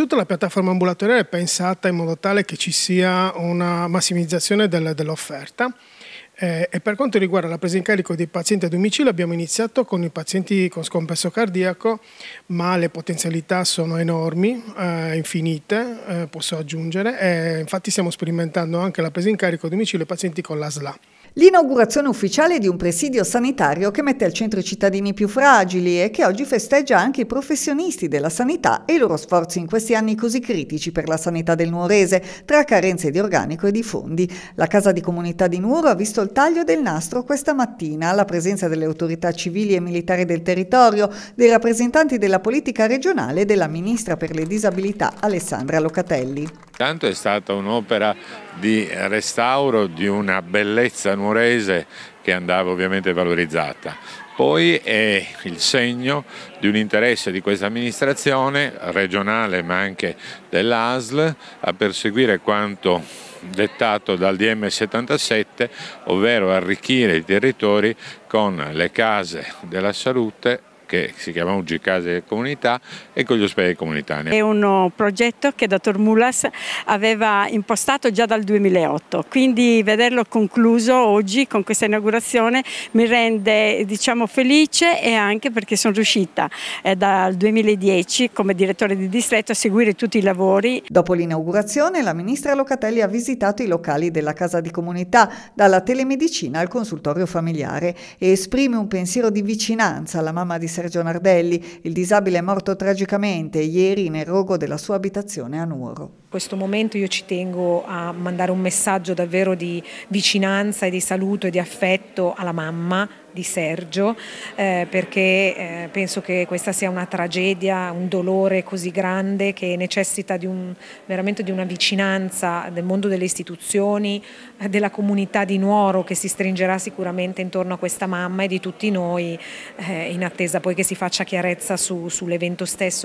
Innanzitutto la piattaforma ambulatoriale è pensata in modo tale che ci sia una massimizzazione dell'offerta. Eh, e per quanto riguarda la presa in carico dei pazienti a domicilio abbiamo iniziato con i pazienti con scompenso cardiaco, ma le potenzialità sono enormi, eh, infinite, eh, posso aggiungere. Eh, infatti stiamo sperimentando anche la presa in carico a domicilio dei pazienti con la SLA. L'inaugurazione ufficiale di un presidio sanitario che mette al centro i cittadini più fragili e che oggi festeggia anche i professionisti della sanità e i loro sforzi in questi anni così critici per la sanità del nuorese, tra carenze di organico e di fondi. La Casa di Comunità di Nuoro ha visto il taglio del nastro questa mattina, alla presenza delle autorità civili e militari del territorio, dei rappresentanti della politica regionale e della Ministra per le disabilità Alessandra Locatelli. Intanto è stata un'opera di restauro di una bellezza nuorese che andava ovviamente valorizzata. Poi è il segno di un interesse di questa amministrazione regionale ma anche dell'ASL a perseguire quanto dettato dal DM77, ovvero arricchire i territori con le case della salute che si chiama oggi Case Comunità e con gli ospedali comunitari. È un uh, progetto che il dottor Mulas aveva impostato già dal 2008, quindi vederlo concluso oggi con questa inaugurazione mi rende diciamo, felice e anche perché sono riuscita eh, dal 2010 come direttore di distretto a seguire tutti i lavori. Dopo l'inaugurazione la ministra Locatelli ha visitato i locali della Casa di Comunità, dalla telemedicina al consultorio familiare e esprime un pensiero di vicinanza alla mamma di San Sergio Nardelli. Il disabile è morto tragicamente ieri nel rogo della sua abitazione a Nuoro. In questo momento io ci tengo a mandare un messaggio davvero di vicinanza e di saluto e di affetto alla mamma di Sergio eh, perché eh, penso che questa sia una tragedia, un dolore così grande che necessita di un, veramente di una vicinanza del mondo delle istituzioni, della comunità di Nuoro che si stringerà sicuramente intorno a questa mamma e di tutti noi eh, in attesa poi che si faccia chiarezza su, sull'evento stesso.